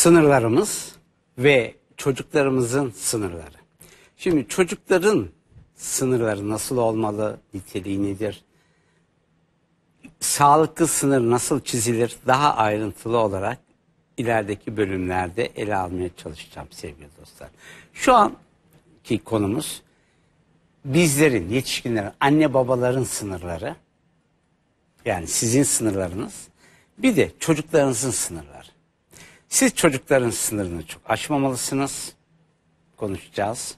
sınırlarımız ve çocuklarımızın sınırları. Şimdi çocukların sınırları nasıl olmalı, niteliği nedir? Sağlıklı sınır nasıl çizilir? Daha ayrıntılı olarak ilerideki bölümlerde ele almaya çalışacağım sevgili dostlar. Şu anki konumuz bizlerin, yetişkinlerin, anne babaların sınırları. Yani sizin sınırlarınız. Bir de çocuklarınızın sınırları. Siz çocukların sınırını çok aşmamalısınız. Konuşacağız.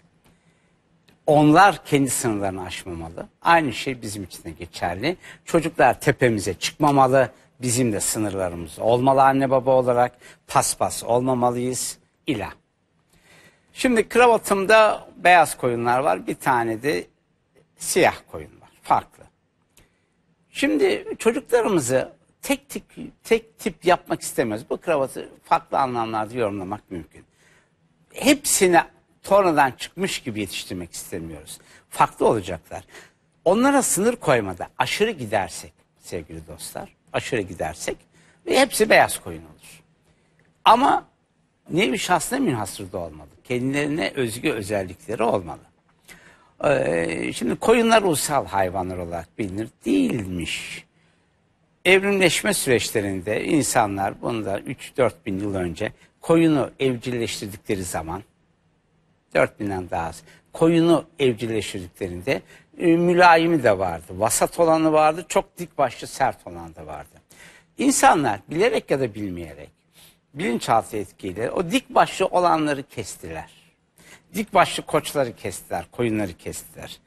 Onlar kendi sınırlarını aşmamalı. Aynı şey bizim için de geçerli. Çocuklar tepemize çıkmamalı. Bizim de sınırlarımız olmalı anne baba olarak. Paspas olmamalıyız. İla. Şimdi kravatımda beyaz koyunlar var. Bir tane de siyah koyun var. Farklı. Şimdi çocuklarımızı tek tip, tek tip yapmak istemez. Bu kravatı farklı anlamlarda yorumlamak mümkün. Hepsini tornadan çıkmış gibi yetiştirmek istemiyoruz. Farklı olacaklar. Onlara sınır koymada aşırı gidersek sevgili dostlar, aşırı gidersek ve hepsi beyaz koyun olur. Ama nevi şahsına münhasır da olmalı. Kendilerine özgü özellikleri olmalı. Ee, şimdi koyunlar ulusal hayvanlar olarak bilinir. Değilmiş. Evrimleşme süreçlerinde insanlar bundan 3-4 bin yıl önce koyunu evcilleştirdikleri zaman 4 binden daha az. Koyunu evcilleştirdiklerinde e, mülayimi de vardı. Vasat olanı vardı. Çok dik başlı sert olan da vardı. İnsanlar bilerek ya da bilmeyerek bilinçaltı etkiyle o dik başlı olanları kestiler. Dik başlı koçları kestiler, koyunları kestiler.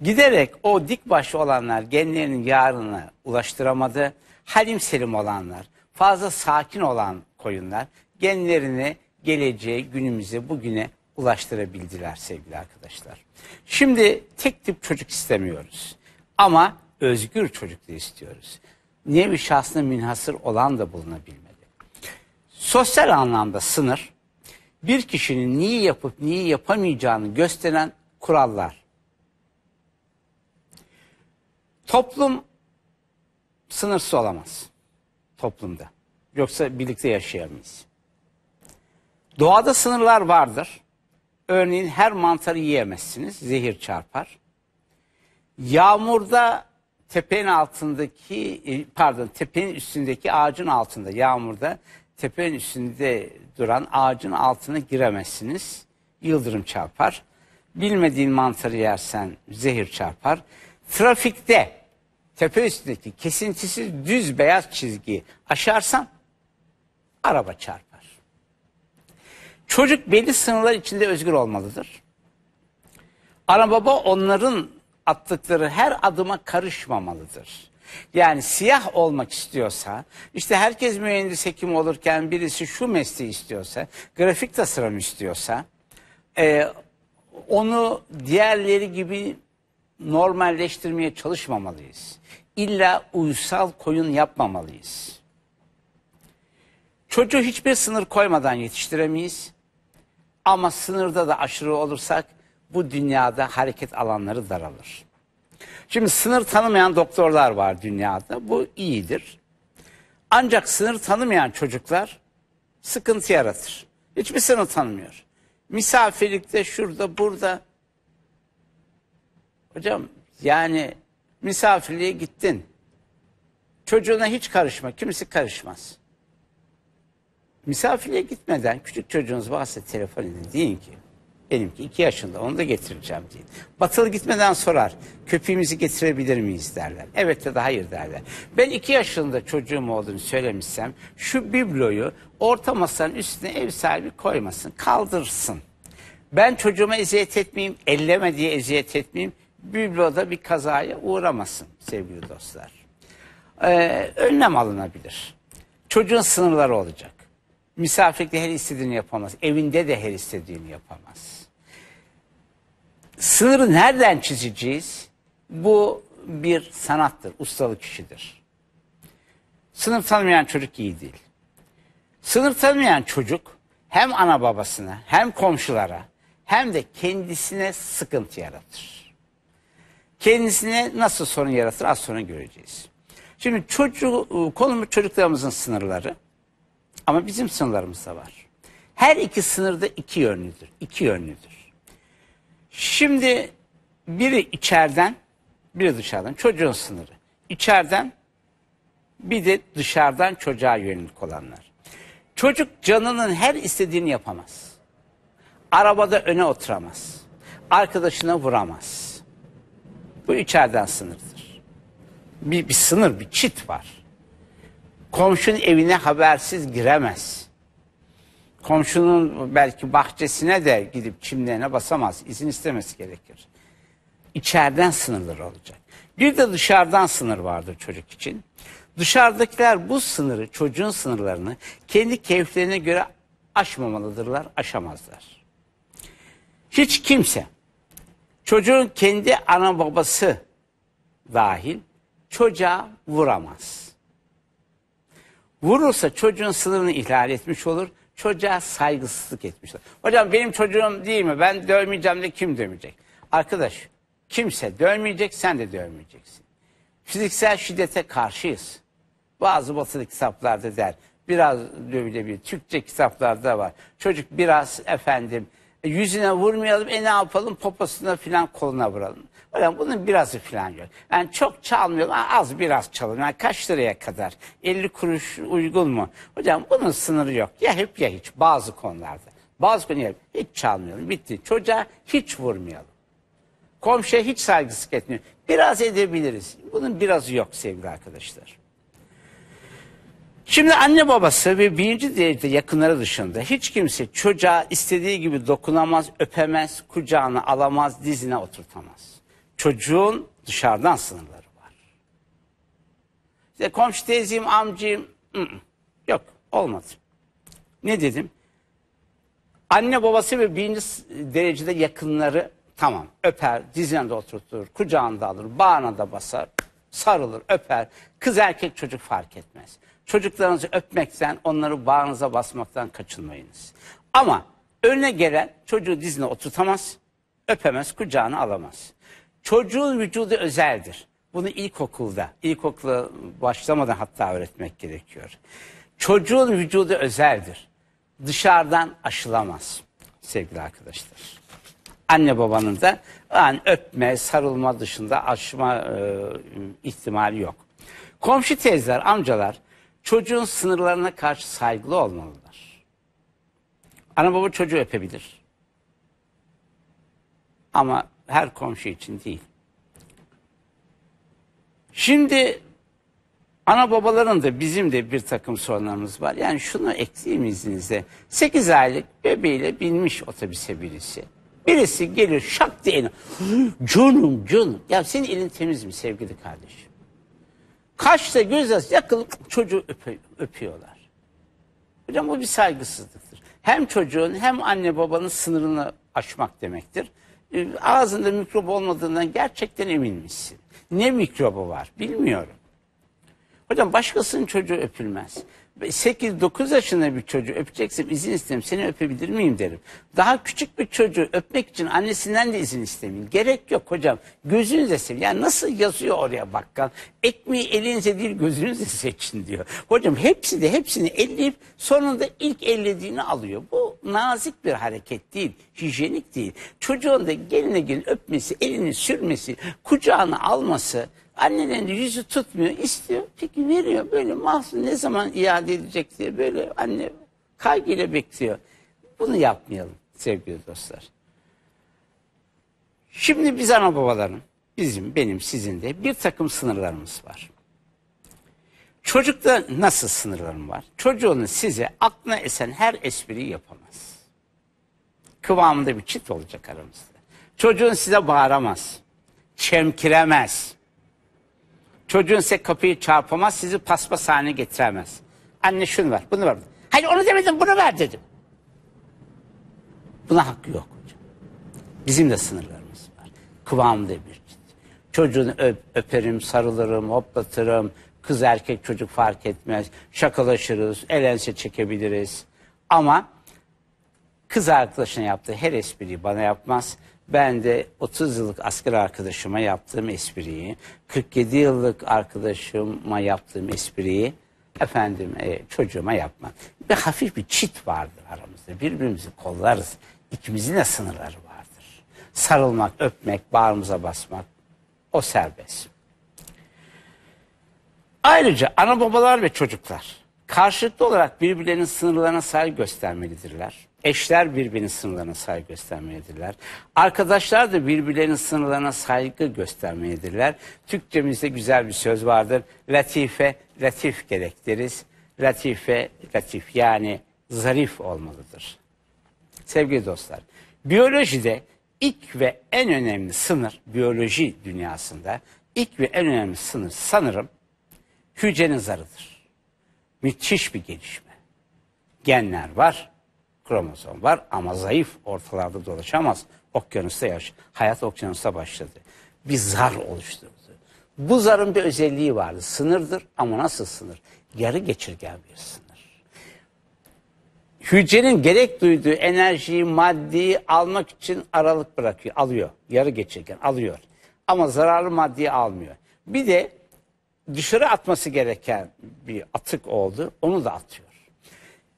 Giderek o dik başlı olanlar genlerinin yarını ulaştıramadı. Halim selim olanlar, fazla sakin olan koyunlar genlerini geleceğe, günümüze, bugüne ulaştırabildiler sevgili arkadaşlar. Şimdi tek tip çocuk istemiyoruz. Ama özgür çocuklu istiyoruz. Nevi şahsına münhasır olan da bulunabilmeli. Sosyal anlamda sınır, bir kişinin niye yapıp niye yapamayacağını gösteren kurallar Toplum sınırsız olamaz. Toplumda. Yoksa birlikte yaşayamayız. Doğada sınırlar vardır. Örneğin her mantarı yiyemezsiniz. Zehir çarpar. Yağmurda tepenin altındaki e, pardon tepenin üstündeki ağacın altında yağmurda tepenin üstünde duran ağacın altına giremezsiniz. Yıldırım çarpar. Bilmediğin mantarı yersen zehir çarpar trafikte tepe üstündeki kesintisiz düz beyaz çizgiyi aşarsan araba çarpar. Çocuk belli sınırlar içinde özgür olmalıdır. Ana baba onların attıkları her adıma karışmamalıdır. Yani siyah olmak istiyorsa, işte herkes mühendis hekim olurken birisi şu mesleği istiyorsa, grafik tasarım istiyorsa, e, onu diğerleri gibi normalleştirmeye çalışmamalıyız. İlla uysal koyun yapmamalıyız. Çocuğu hiçbir sınır koymadan yetiştiremeyiz. Ama sınırda da aşırı olursak bu dünyada hareket alanları daralır. Şimdi sınır tanımayan doktorlar var dünyada. Bu iyidir. Ancak sınır tanımayan çocuklar sıkıntı yaratır. Hiçbir sınır tanımıyor. Misafirlikte şurada burada Hocam yani misafirliğe gittin. Çocuğuna hiç karışma. Kimisi karışmaz. Misafirliğe gitmeden küçük çocuğunuz varsa telefon edin. Deyin ki benimki iki yaşında onu da getireceğim deyin. Batılı gitmeden sorar. Köpeğimizi getirebilir miyiz derler. Evet ya da hayır derler. Ben iki yaşında çocuğum olduğunu söylemişsem şu bibloyu orta masanın üstüne ev sahibi koymasın. Kaldırsın. Ben çocuğuma eziyet etmeyeyim, elleme diye eziyet etmeyeyim bibloda bir kazaya uğramasın sevgili dostlar. Ee, önlem alınabilir. Çocuğun sınırları olacak. Misafirlikte her istediğini yapamaz. Evinde de her istediğini yapamaz. Sınırı nereden çizeceğiz? Bu bir sanattır, ustalık kişidir. Sınır tanımayan çocuk iyi değil. Sınır tanımayan çocuk hem ana babasına hem komşulara hem de kendisine sıkıntı yaratır kendisine nasıl sorun yaratır az sonra göreceğiz. Şimdi çocuğu, e, konumuz çocuklarımızın sınırları ama bizim sınırlarımız da var. Her iki sınırda iki yönlüdür. İki yönlüdür. Şimdi biri içeriden, biri dışarıdan. Çocuğun sınırı. İçeriden bir de dışarıdan çocuğa yönelik olanlar. Çocuk canının her istediğini yapamaz. Arabada öne oturamaz. Arkadaşına vuramaz bu içeriden sınırdır. Bir, bir sınır, bir çit var. Komşunun evine habersiz giremez. Komşunun belki bahçesine de gidip çimlerine basamaz. İzin istemesi gerekir. İçeriden sınırlar olacak. Bir de dışarıdan sınır vardır çocuk için. Dışarıdakiler bu sınırı, çocuğun sınırlarını kendi keyiflerine göre aşmamalıdırlar, aşamazlar. Hiç kimse Çocuğun kendi ana babası dahil çocuğa vuramaz. Vurursa çocuğun sınırını ihlal etmiş olur. Çocuğa saygısızlık etmiş olur. Hocam benim çocuğum değil mi? Ben dövmeyeceğim de kim dövmeyecek? Arkadaş kimse dövmeyecek sen de dövmeyeceksin. Fiziksel şiddete karşıyız. Bazı batılı kitaplarda der. Biraz dövülebilir. Türkçe kitaplarda var. Çocuk biraz efendim e, yüzüne vurmayalım e ne yapalım poposuna filan koluna vuralım. Hocam bunun birazı filan yok. Yani çok çalmıyorum az biraz çalın. Yani kaç liraya kadar? 50 kuruş uygun mu? Hocam bunun sınırı yok. Ya hep ya hiç bazı konularda. Bazı konularda hiç çalmayalım. Bitti. Çocuğa hiç vurmayalım. Komşuya hiç saygısızlık etmiyor. Biraz edebiliriz. Bunun birazı yok sevgili arkadaşlar. Şimdi anne babası ve birinci derecede yakınları dışında hiç kimse çocuğa istediği gibi dokunamaz, öpemez, kucağına alamaz, dizine oturtamaz. Çocuğun dışarıdan sınırları var. İşte komşu teyzeyim, amcayım, yok olmadı. Ne dedim? Anne babası ve birinci derecede yakınları tamam öper, dizine de oturtur, kucağında alır, bağrına da basar, sarılır, öper. Kız erkek çocuk fark etmez. Çocuklarınızı öpmekten, onları bağrınıza basmaktan kaçınmayınız. Ama önüne gelen çocuğu dizine oturtamaz, öpemez, kucağına alamaz. Çocuğun vücudu özeldir. Bunu ilkokulda, ilkokula başlamadan hatta öğretmek gerekiyor. Çocuğun vücudu özeldir. Dışarıdan aşılamaz sevgili arkadaşlar. Anne babanın da yani öpme, sarılma dışında aşma e, ihtimali yok. Komşu teyzeler, amcalar çocuğun sınırlarına karşı saygılı olmalılar. Ana baba çocuğu öpebilir. Ama her komşu için değil. Şimdi ana babaların da bizim de bir takım sorunlarımız var. Yani şunu ekleyeyim izninizle. 8 aylık bebeğiyle binmiş otobüse birisi. Birisi gelir şak diye elini. canım canım. Ya senin elin temiz mi sevgili kardeşim? Kaşla gözyaşı yakılıp çocuğu öpüyorlar. Hocam bu bir saygısızlıktır. Hem çocuğun hem anne babanın sınırını aşmak demektir. Ee, ağzında mikrop olmadığından gerçekten emin misin? Ne mikrobu var bilmiyorum. Hocam başkasının çocuğu öpülmez. 8-9 yaşında bir çocuğu öpeceksem izin istem seni öpebilir miyim derim. Daha küçük bir çocuğu öpmek için annesinden de izin istemeyin. Gerek yok hocam. Gözünüzle sevin. Yani nasıl yazıyor oraya bakkal? Ekmeği elinize değil gözünüzle seçin diyor. Hocam hepsi de hepsini elleyip sonunda ilk ellediğini alıyor. Bu nazik bir hareket değil. Hijyenik değil. Çocuğun da geline gelin öpmesi, elini sürmesi, kucağına alması Anneden yüzü tutmuyor. istiyor. Peki veriyor. Böyle mahzun ne zaman iade edecek diye böyle anne kaygıyla bekliyor. Bunu yapmayalım sevgili dostlar. Şimdi biz ana babaların, bizim, benim, sizin de bir takım sınırlarımız var. Çocukta nasıl sınırlarım var? Çocuğunuz size aklına esen her espriyi yapamaz. Kıvamında bir çit olacak aramızda. Çocuğun size bağıramaz, çemkiremez, Çocuğun size kapıyı çarpamaz, sizi paspas haline getiremez. Anne şunu ver, bunu ver. Hayır onu demedim, bunu ver dedim. Buna hakkı yok hocam. Bizim de sınırlarımız var. Kıvamda bir. Çocuğunu öp, öperim, sarılırım, hoplatırım. Kız erkek çocuk fark etmez. Şakalaşırız, elense çekebiliriz. Ama kız arkadaşına yaptığı her espriyi bana yapmaz. Ben de 30 yıllık asker arkadaşıma yaptığım espriyi, 47 yıllık arkadaşıma yaptığım espriyi efendim e, çocuğuma yapmam. Bir hafif bir çit vardır aramızda. Birbirimizi kollarız. İkimizin de sınırları vardır. Sarılmak, öpmek, bağrımıza basmak o serbest. Ayrıca ana babalar ve çocuklar Karşılıklı olarak birbirlerinin sınırlarına saygı göstermelidirler. Eşler birbirinin sınırlarına saygı göstermelidirler. Arkadaşlar da birbirlerinin sınırlarına saygı göstermelidirler. Türkçemizde güzel bir söz vardır. Latife, latif gerektiriz. Latife, latif yani zarif olmalıdır. Sevgili dostlar, biyolojide ilk ve en önemli sınır, biyoloji dünyasında ilk ve en önemli sınır sanırım hücrenin zarıdır. Müthiş bir gelişme. Genler var, kromozom var ama zayıf ortalarda dolaşamaz. Okyanusta yaş, hayat okyanusta başladı. Bir zar oluşturdu. Bu zarın bir özelliği vardı. Sınırdır ama nasıl sınır? Yarı geçirgen bir sınır. Hücrenin gerek duyduğu enerjiyi, maddeyi almak için aralık bırakıyor, alıyor. Yarı geçirgen alıyor. Ama zararlı maddeyi almıyor. Bir de dışarı atması gereken bir atık oldu. Onu da atıyor.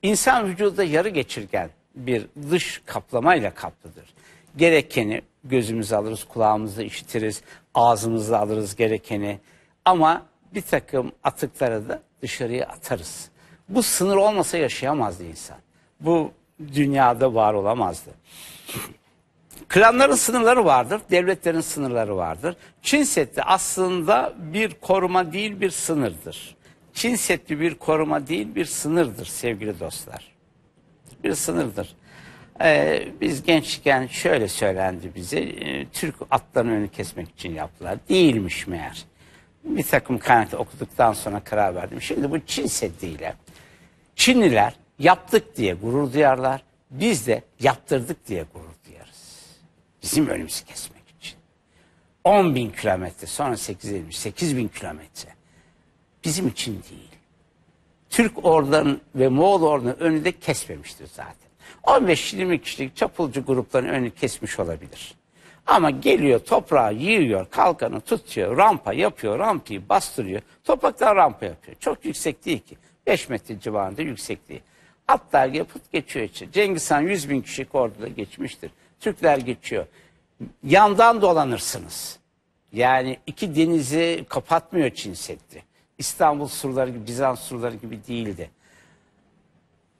İnsan vücudu da yarı geçirgen bir dış kaplamayla kaplıdır. Gerekeni gözümüz alırız, kulağımızı işitiriz, ağzımızla alırız gerekeni. Ama bir takım atıkları da dışarıya atarız. Bu sınır olmasa yaşayamazdı insan. Bu dünyada var olamazdı. Klanların sınırları vardır, devletlerin sınırları vardır. Çin Seddi aslında bir koruma değil bir sınırdır. Çin Seddi bir koruma değil bir sınırdır sevgili dostlar. Bir sınırdır. Ee, biz gençken şöyle söylendi bize, e, Türk atların önünü kesmek için yaptılar. Değilmiş meğer. Bir takım kaynak okuduktan sonra karar verdim. Şimdi bu Çin Seddi'yle Çinliler yaptık diye gurur duyarlar. Biz de yaptırdık diye gurur duyarız. Bizim önümüzü kesmek için. 10 bin kilometre sonra 8 8 bin kilometre bizim için değil. Türk ordunun ve Moğol ordunun önünü de kesmemiştir zaten. 15-20 kişilik çapulcu grupların önünü kesmiş olabilir. Ama geliyor toprağı yiyor, kalkanı tutuyor, rampa yapıyor, rampayı bastırıyor. Topraktan rampa yapıyor. Çok yüksek değil ki. 5 metre civarında yüksekliği. Atlar yapıp geçiyor içi. Cengiz Han 100 bin kişilik orduda geçmiştir. Türkler geçiyor. Yandan dolanırsınız. Yani iki denizi kapatmıyor Çin Seddi. İstanbul surları gibi, Bizans surları gibi değildi.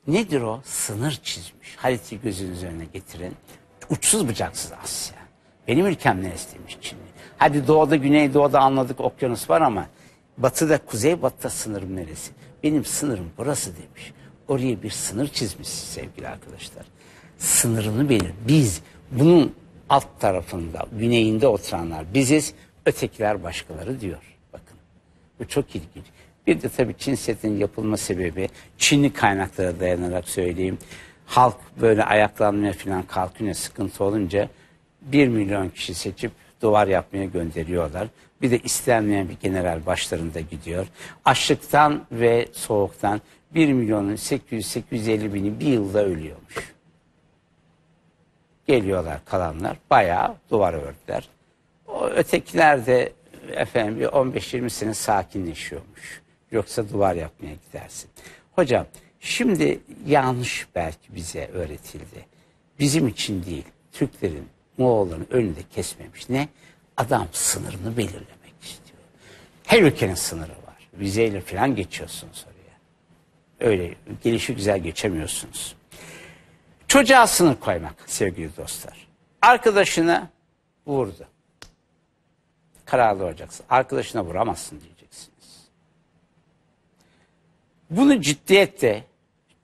Nedir o? Sınır çizmiş. Halit'i gözünüz önüne getirin. Uçsuz bucaksız Asya. Benim ülkem neresi demiş Çinli. Hadi doğuda, güneydoğuda anladık okyanus var ama batıda, kuzeybatıda sınırım neresi? Benim sınırım burası demiş. Oraya bir sınır çizmiş sevgili arkadaşlar. Sınırını belir. Biz bunun alt tarafında, güneyinde oturanlar biziz, ötekiler başkaları diyor. Bu çok ilginç. Bir de tabii Çin setinin yapılma sebebi Çinli kaynaklara dayanarak söyleyeyim. Halk böyle ayaklanmaya falan kalkınca sıkıntı olunca 1 milyon kişi seçip duvar yapmaya gönderiyorlar. Bir de istenmeyen bir general başlarında gidiyor. Açlıktan ve soğuktan 1 milyonun 800-850 bini bir yılda ölüyormuş. Geliyorlar kalanlar bayağı duvar ördüler. O ötekiler de efendim 15-20 sene sakinleşiyormuş. Yoksa duvar yapmaya gidersin. Hocam şimdi yanlış belki bize öğretildi. Bizim için değil. Türklerin, Moğolların önünde kesmemiş. Ne? Adam sınırını belirlemek istiyor. Her ülkenin sınırı var. Vizeyle falan geçiyorsunuz oraya. Öyle gelişi güzel geçemiyorsunuz. Çocuğa sınır koymak sevgili dostlar. Arkadaşına vurdu kararlı olacaksın. Arkadaşına vuramazsın diyeceksiniz. Bunu ciddiyette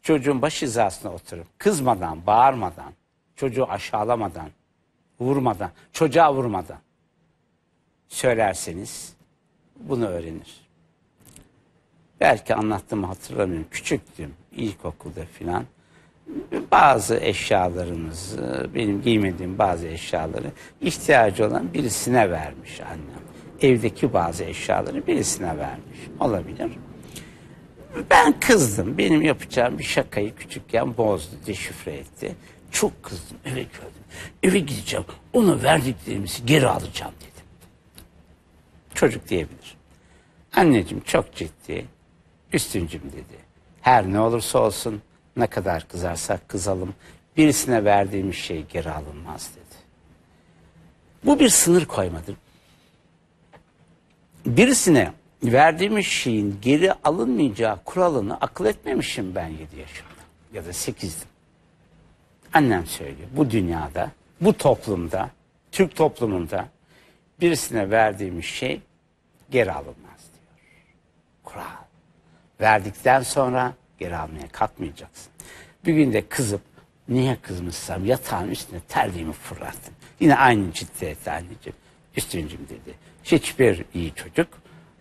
çocuğun baş hizasına oturup kızmadan, bağırmadan, çocuğu aşağılamadan, vurmadan, çocuğa vurmadan söylerseniz bunu öğrenir. Belki anlattığımı hatırlamıyorum. Küçüktüm ilkokulda filan bazı eşyalarımız, benim giymediğim bazı eşyaları ihtiyacı olan birisine vermiş annem. Evdeki bazı eşyaları birisine vermiş. Olabilir. Ben kızdım. Benim yapacağım bir şakayı küçükken bozdu, deşifre etti. Çok kızdım, eve gördüm. Eve gideceğim, ona verdiklerimizi geri alacağım dedim. Çocuk diyebilir. Anneciğim çok ciddi, üstüncüm dedi. Her ne olursa olsun ne kadar kızarsak kızalım birisine verdiğimiz şey geri alınmaz dedi. Bu bir sınır koymadır. Birisine verdiğimiz şeyin geri alınmayacağı kuralını akıl etmemişim ben 7 yaşımda ya da 8'dim. Annem söylüyor bu dünyada, bu toplumda, Türk toplumunda birisine verdiğimiz şey geri alınmaz diyor. Kural. Verdikten sonra geri almaya kalkmayacaksın. Bir gün de kızıp niye kızmışsam yatağın üstüne terliğimi fırlattım. Yine aynı ciddiyette anneciğim. Üstüncüm dedi. Hiçbir iyi çocuk,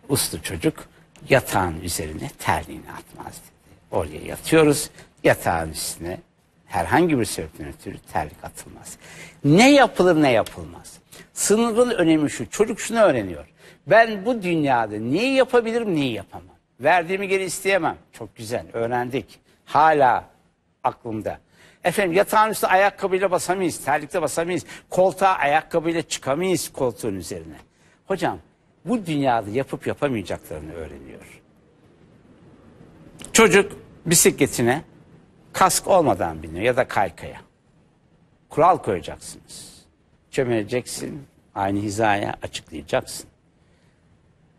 uslu çocuk yatağın üzerine terliğini atmaz dedi. Oraya yatıyoruz, yatağın üstüne herhangi bir sebepten ötürü terlik atılmaz. Ne yapılır ne yapılmaz. Sınırın önemi şu, çocuk şunu öğreniyor. Ben bu dünyada neyi yapabilirim, neyi yapamam. Verdiğimi geri isteyemem. Çok güzel öğrendik. Hala aklımda. Efendim yatağın üstüne ayakkabıyla basamayız, terlikle basamayız. Koltuğa ayakkabıyla çıkamayız koltuğun üzerine. Hocam bu dünyada yapıp yapamayacaklarını öğreniyor. Çocuk bisikletine kask olmadan biniyor ya da kaykaya. Kural koyacaksınız. Çömeleceksin, aynı hizaya açıklayacaksın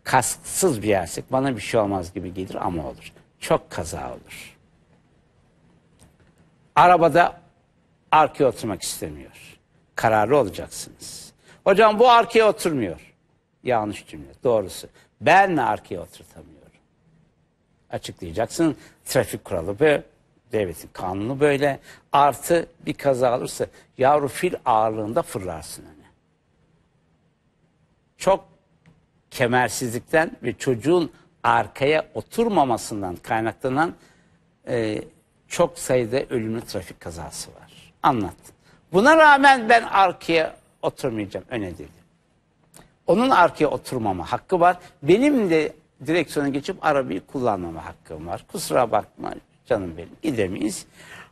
kastsız bir yersek bana bir şey olmaz gibi gelir ama olur. Çok kaza olur. Arabada arkaya oturmak istemiyor. Kararlı olacaksınız. Hocam bu arkaya oturmuyor. Yanlış cümle. Doğrusu. Ben mi arkaya oturtamıyorum? Açıklayacaksın. Trafik kuralı böyle. Devletin kanunu böyle. Artı bir kaza alırsa yavru fil ağırlığında fırlarsın hani. Çok kemersizlikten ve çocuğun arkaya oturmamasından kaynaklanan e, çok sayıda ölümlü trafik kazası var. Anlattım. Buna rağmen ben arkaya oturmayacağım. Öne Onun arkaya oturmama hakkı var. Benim de direksiyona geçip arabayı kullanmama hakkım var. Kusura bakma canım benim gidemeyiz.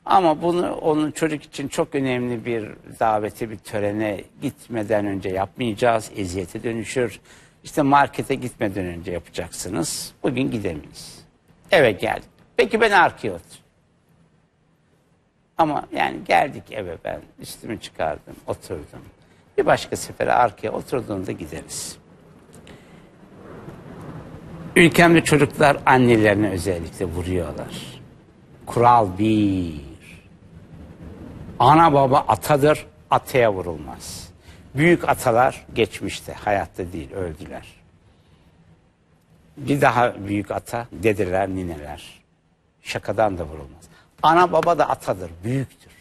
Ama bunu onun çocuk için çok önemli bir davete bir törene gitmeden önce yapmayacağız. Eziyete dönüşür. İşte markete gitmeden önce yapacaksınız. Bugün gidemeyiz. Eve geldik. Peki ben arkaya otur. Ama yani geldik eve ben üstümü çıkardım, oturdum. Bir başka sefer arkaya oturduğunda gideriz. Ülkemde çocuklar annelerine özellikle vuruyorlar. Kural bir. Ana baba atadır, ataya vurulmaz büyük atalar geçmişte hayatta değil öldüler. Bir daha büyük ata dedeler, nineler. Şakadan da vurulmaz. Ana baba da atadır, büyüktür.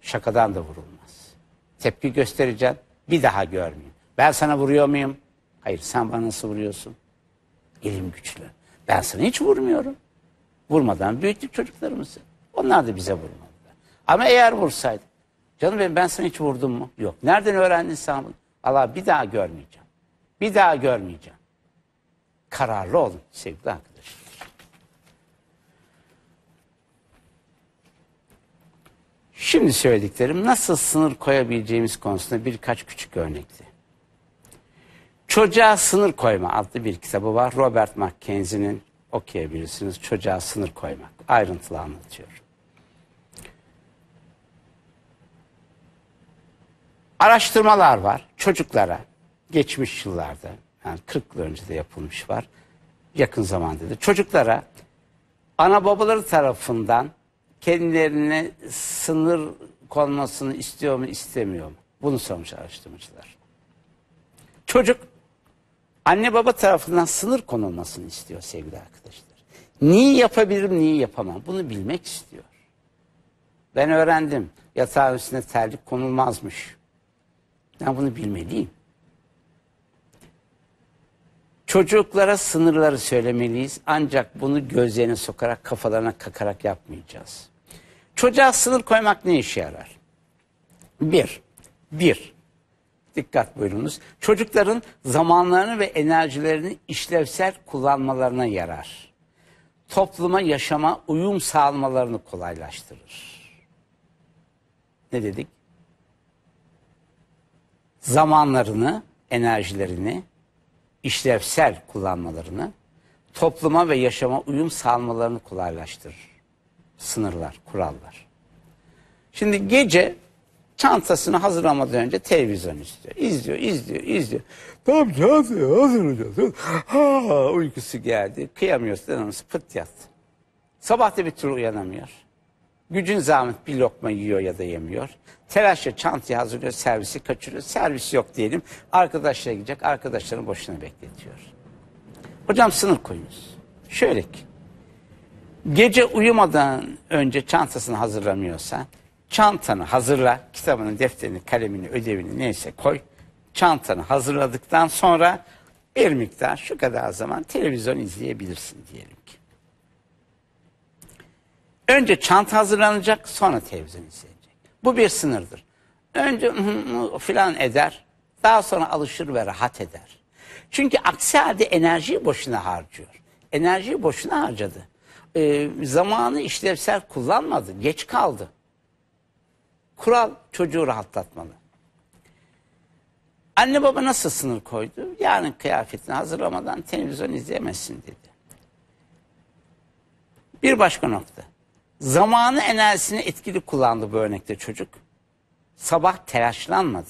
Şakadan da vurulmaz. Tepki göstereceksin, bir daha görmeyeyim. Ben sana vuruyor muyum? Hayır, sen bana nasıl vuruyorsun? Elim güçlü. Ben sana hiç vurmuyorum. Vurmadan büyüttük çocuklarımızı. Onlar da bize vurmadılar. Ama eğer vursaydık, Canım benim ben sana hiç vurdum mu? Yok. Nereden öğrendin sen bunu? Allah bir daha görmeyeceğim. Bir daha görmeyeceğim. Kararlı olun sevgili arkadaşlar. Şimdi söylediklerim nasıl sınır koyabileceğimiz konusunda birkaç küçük örnekti. Çocuğa Sınır Koyma adlı bir kitabı var. Robert McKenzie'nin okuyabilirsiniz. Çocuğa Sınır Koymak. Ayrıntılı anlatıyorum. Araştırmalar var çocuklara geçmiş yıllarda yani 40 yıl önce de yapılmış var yakın zamanda da çocuklara ana babaları tarafından kendilerine sınır konmasını istiyor mu istemiyor mu? Bunu sormuş araştırmacılar. Çocuk anne baba tarafından sınır konulmasını istiyor sevgili arkadaşlar. Niye yapabilirim, niye yapamam? Bunu bilmek istiyor. Ben öğrendim. Yatağın üstüne terlik konulmazmış. Ben bunu bilmeliyim. Çocuklara sınırları söylemeliyiz ancak bunu gözlerine sokarak kafalarına kakarak yapmayacağız. Çocuğa sınır koymak ne işe yarar? Bir, bir, dikkat buyurunuz. Çocukların zamanlarını ve enerjilerini işlevsel kullanmalarına yarar. Topluma, yaşama uyum sağlamalarını kolaylaştırır. Ne dedik? zamanlarını, enerjilerini işlevsel kullanmalarını, topluma ve yaşama uyum sağlamalarını kolaylaştırır. Sınırlar, kurallar. Şimdi gece çantasını hazırlamadan önce televizyon istiyor. İzliyor, izliyor, izliyor. Tam çantayı hazırlayacağız. Ha, uykusu geldi. Kıyamıyorsun. Pıt yat. Sabah da bir türlü uyanamıyor. Gücün zahmet bir lokma yiyor ya da yemiyor. Telaşla çantayı hazırlıyor, servisi kaçırıyor. Servis yok diyelim. Arkadaşlara gidecek, arkadaşlarını boşuna bekletiyor. Hocam sınır koyunuz. Şöyle ki, gece uyumadan önce çantasını hazırlamıyorsa, çantanı hazırla, kitabını, defterini, kalemini, ödevini neyse koy. Çantanı hazırladıktan sonra bir miktar şu kadar zaman televizyon izleyebilirsin diyelim. Önce çanta hazırlanacak sonra televizyon izlenecek. Bu bir sınırdır. Önce filan eder. Daha sonra alışır ve rahat eder. Çünkü aksi halde enerjiyi boşuna harcıyor. Enerjiyi boşuna harcadı. Ee, zamanı işlevsel kullanmadı. Geç kaldı. Kural çocuğu rahatlatmalı. Anne baba nasıl sınır koydu? Yarın kıyafetini hazırlamadan televizyon izleyemezsin dedi. Bir başka nokta. Zamanı enerjisini etkili kullandı bu örnekte çocuk. Sabah telaşlanmadı.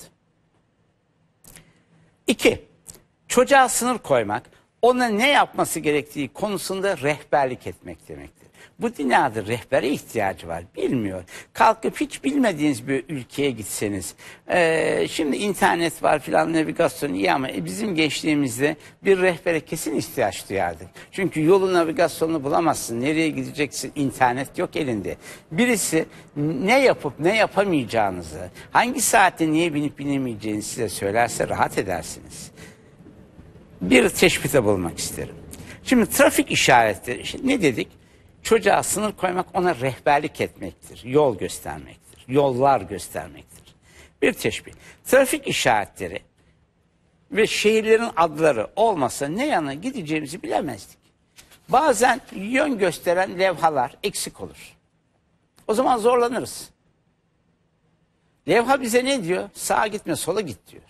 İki, çocuğa sınır koymak, ona ne yapması gerektiği konusunda rehberlik etmek demek. Bu dünyada rehbere ihtiyacı var. Bilmiyor. Kalkıp hiç bilmediğiniz bir ülkeye gitseniz. E, şimdi internet var filan navigasyon iyi ama e, bizim gençliğimizde bir rehbere kesin ihtiyaç duyardık. Çünkü yolu navigasyonunu bulamazsın. Nereye gideceksin? İnternet yok elinde. Birisi ne yapıp ne yapamayacağınızı, hangi saatte niye binip binemeyeceğinizi size söylerse rahat edersiniz. Bir teşbite bulmak isterim. Şimdi trafik işaretleri ne dedik? Çocuğa sınır koymak ona rehberlik etmektir, yol göstermektir, yollar göstermektir. Bir teşbih. Trafik işaretleri ve şehirlerin adları olmasa ne yana gideceğimizi bilemezdik. Bazen yön gösteren levhalar eksik olur. O zaman zorlanırız. Levha bize ne diyor? Sağa gitme, sola git diyor.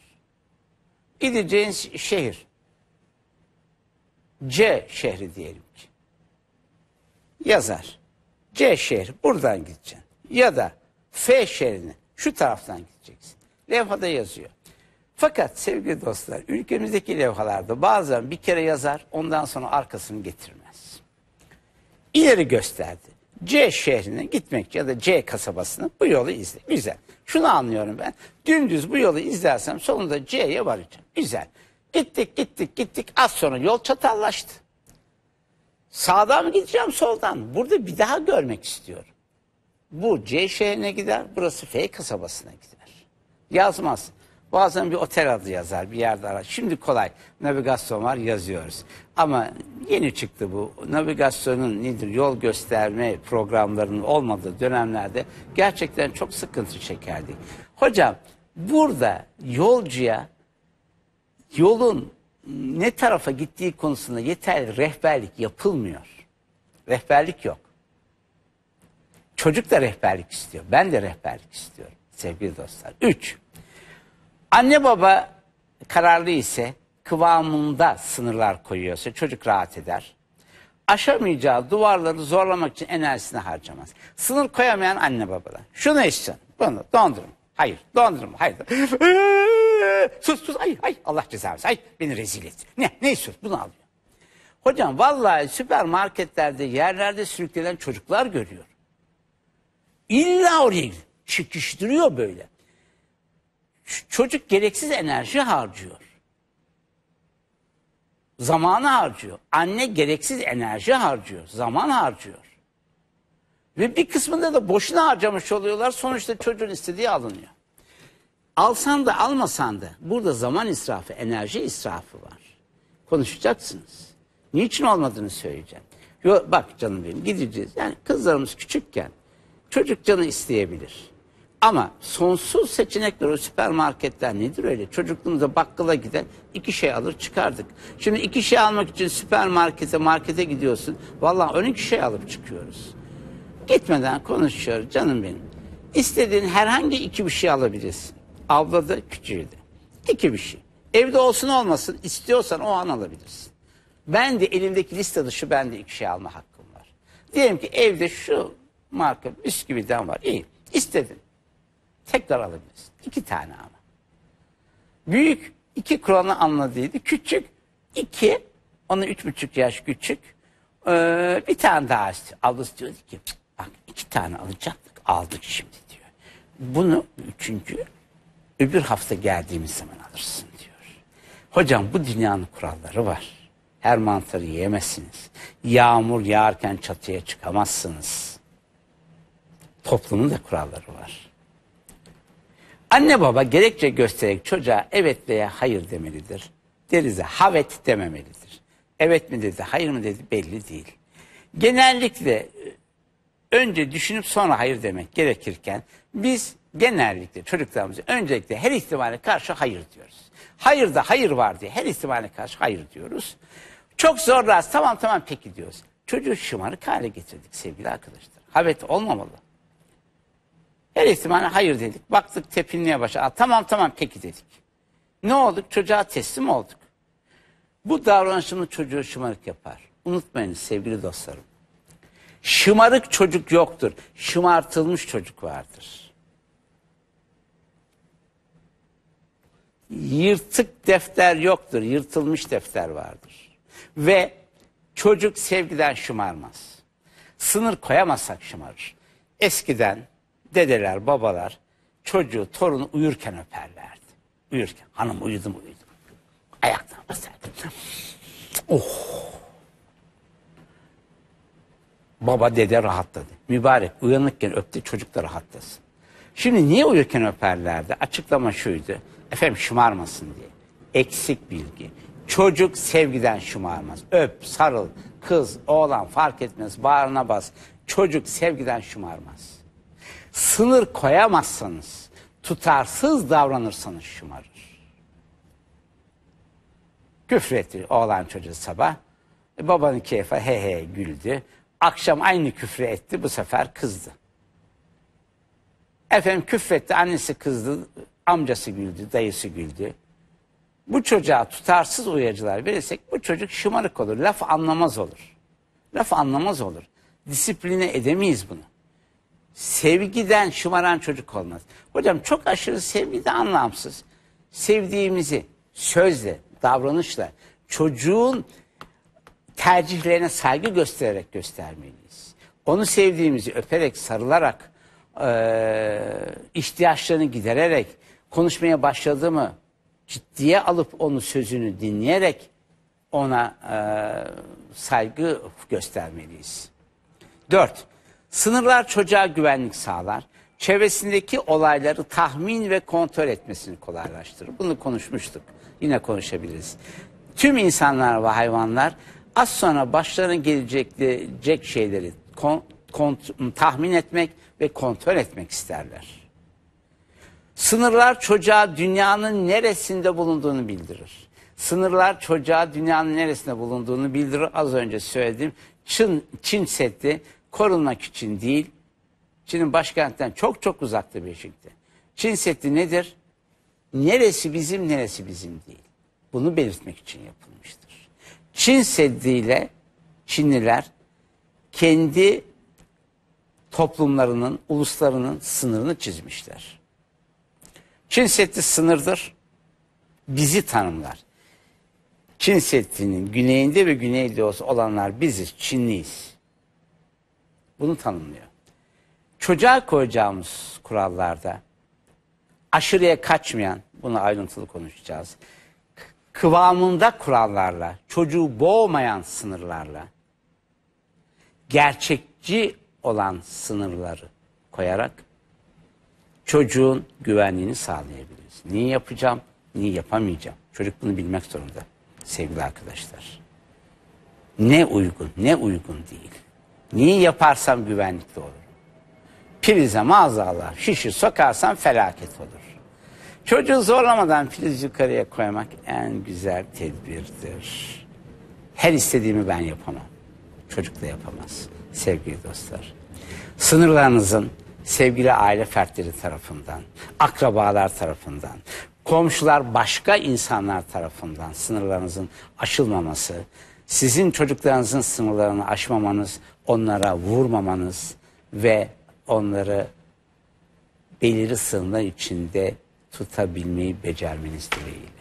Gideceğiniz şehir. C şehri diyelim yazar. C şehri buradan gideceksin. Ya da F şehrine şu taraftan gideceksin. Levhada yazıyor. Fakat sevgili dostlar ülkemizdeki levhalarda bazen bir kere yazar ondan sonra arkasını getirmez. İleri gösterdi. C şehrine gitmek ya da C kasabasını bu yolu izle. Güzel. Şunu anlıyorum ben. Dümdüz bu yolu izlersem sonunda C'ye varacağım. Güzel. Gittik gittik gittik az sonra yol çatallaştı. Sağdan mı gideceğim soldan? Burada bir daha görmek istiyorum. Bu C şehrine gider, burası F kasabasına gider. Yazmaz. Bazen bir otel adı yazar, bir yerde arar. Şimdi kolay. Navigasyon var, yazıyoruz. Ama yeni çıktı bu. Navigasyonun nedir? Yol gösterme programlarının olmadığı dönemlerde gerçekten çok sıkıntı çekerdik. Hocam burada yolcuya yolun ne tarafa gittiği konusunda yeterli rehberlik yapılmıyor. Rehberlik yok. Çocuk da rehberlik istiyor. Ben de rehberlik istiyorum sevgili dostlar. Üç, anne baba kararlı ise kıvamında sınırlar koyuyorsa çocuk rahat eder. Aşamayacağı duvarları zorlamak için enerjisini harcamaz. Sınır koyamayan anne babadan. Şunu içsin, bunu dondurma. Hayır, dondurma, hayır. Ee, sus sus ay ay Allah cezası ay beni rezil et. Ne ne istiyorsun bunu alıyor. Hocam vallahi süpermarketlerde yerlerde sürüklenen çocuklar görüyor. İlla oraya Çıkıştırıyor böyle. Çocuk gereksiz enerji harcıyor. Zamanı harcıyor. Anne gereksiz enerji harcıyor. Zaman harcıyor. Ve bir kısmında da boşuna harcamış oluyorlar. Sonuçta çocuğun istediği alınıyor. Alsan da almasan da burada zaman israfı, enerji israfı var. Konuşacaksınız. Niçin olmadığını söyleyeceğim. Yo, bak canım benim gideceğiz. Yani kızlarımız küçükken çocuk canı isteyebilir. Ama sonsuz seçenekler o süpermarketler nedir öyle? Çocukluğumuzda bakkala gider iki şey alır çıkardık. Şimdi iki şey almak için süpermarkete markete gidiyorsun. Vallahi 12 şey alıp çıkıyoruz. Gitmeden konuşuyor canım benim. İstediğin herhangi iki bir şey alabilirsin. Abla da küçüğüydü. İki bir şey. Evde olsun olmasın istiyorsan o an alabilirsin. Ben de elimdeki listede şu ben de iki şey alma hakkım var. Diyelim ki evde şu marka bisküviden var. İyi. İstedin. Tekrar alabilirsin. İki tane ama. Büyük iki Kur'an'ı anladıydı. Küçük iki. onun üç buçuk yaş küçük. Ee, bir tane daha istiyor. Ablası diyor ki bak iki tane alacaktık aldık şimdi diyor. Bunu üçüncü öbür hafta geldiğimiz zaman alırsın diyor. Hocam bu dünyanın kuralları var. Her mantarı yiyemezsiniz. Yağmur yağarken çatıya çıkamazsınız. Toplumun da kuralları var. Anne baba gerekçe göstererek çocuğa evet veya hayır demelidir. Derize havet dememelidir. Evet mi dedi, hayır mı dedi belli değil. Genellikle e, önce düşünüp sonra hayır demek gerekirken biz genellikle çocuklarımıza öncelikle her ihtimale karşı hayır diyoruz. Hayır da hayır var diye her ihtimale karşı hayır diyoruz. Çok zorlarız tamam tamam peki diyoruz. Çocuğu şımarık hale getirdik sevgili arkadaşlar. Habet olmamalı. Her ihtimale hayır dedik. Baktık tepinmeye başladı. Tamam tamam peki dedik. Ne olduk? Çocuğa teslim olduk. Bu davranışımız çocuğu şımarık yapar. Unutmayın sevgili dostlarım. Şımarık çocuk yoktur. Şımartılmış çocuk vardır. yırtık defter yoktur. Yırtılmış defter vardır. Ve çocuk sevgiden şımarmaz. Sınır koyamazsak şımarır. Eskiden dedeler, babalar çocuğu, torunu uyurken öperlerdi. Uyurken. Hanım uyudum uyudum. Ayaktan basardı. Oh. Baba dede rahatladı. Mübarek uyanıkken öptü çocuk da rahatlasın. Şimdi niye uyurken öperlerdi? Açıklama şuydu. Efendim şımarmasın diye. Eksik bilgi. Çocuk sevgiden şımarmaz. Öp, sarıl, kız, oğlan fark etmez. Bağrına bas. Çocuk sevgiden şımarmaz. Sınır koyamazsanız, tutarsız davranırsanız şımarır. küfür etti oğlan çocuğu sabah. E, babanın keyfe he he güldü. Akşam aynı küfre etti bu sefer kızdı. Efendim küfretti annesi kızdı amcası güldü, dayısı güldü. Bu çocuğa tutarsız uyarıcılar verirsek bu çocuk şımarık olur, laf anlamaz olur. Laf anlamaz olur. Disipline edemeyiz bunu. Sevgiden şımaran çocuk olmaz. Hocam çok aşırı sevgi de anlamsız. Sevdiğimizi sözle, davranışla, çocuğun tercihlerine saygı göstererek göstermeliyiz. Onu sevdiğimizi öperek, sarılarak, ihtiyaçlarını gidererek, konuşmaya başladı mı ciddiye alıp onun sözünü dinleyerek ona e, saygı göstermeliyiz. Dört, Sınırlar çocuğa güvenlik sağlar. Çevresindeki olayları tahmin ve kontrol etmesini kolaylaştırır. Bunu konuşmuştuk. Yine konuşabiliriz. Tüm insanlar ve hayvanlar az sonra başlarına gelecek şeyleri kon, kon, tahmin etmek ve kontrol etmek isterler. Sınırlar çocuğa dünyanın neresinde bulunduğunu bildirir. Sınırlar çocuğa dünyanın neresinde bulunduğunu bildirir. Az önce söyledim. Çin, Çin Seddi korunmak için değil, Çin'in başkentten çok çok uzakta bir şekilde. Çin Seddi nedir? Neresi bizim, neresi bizim değil. Bunu belirtmek için yapılmıştır. Çin Seddi'yle Çinliler kendi toplumlarının, uluslarının sınırını çizmişler. Çin Seddi sınırdır. Bizi tanımlar. Çin Seddi'nin güneyinde ve güneydoğu olanlar biziz, Çinliyiz. Bunu tanımlıyor. Çocuğa koyacağımız kurallarda aşırıya kaçmayan, bunu ayrıntılı konuşacağız. Kıvamında kurallarla, çocuğu boğmayan sınırlarla, gerçekçi olan sınırları koyarak çocuğun güvenliğini sağlayabiliriz. Niye yapacağım, niye yapamayacağım? Çocuk bunu bilmek zorunda sevgili arkadaşlar. Ne uygun, ne uygun değil. Niye yaparsam güvenlikli olur. Prize maazallah şişi sokarsam felaket olur. Çocuğu zorlamadan priz yukarıya koymak en güzel tedbirdir. Her istediğimi ben yapamam. Çocuk da yapamaz sevgili dostlar. Sınırlarınızın sevgili aile fertleri tarafından, akrabalar tarafından, komşular başka insanlar tarafından sınırlarınızın aşılmaması, sizin çocuklarınızın sınırlarını aşmamanız, onlara vurmamanız ve onları belirli sınırlar içinde tutabilmeyi becermeniz dileğiyle.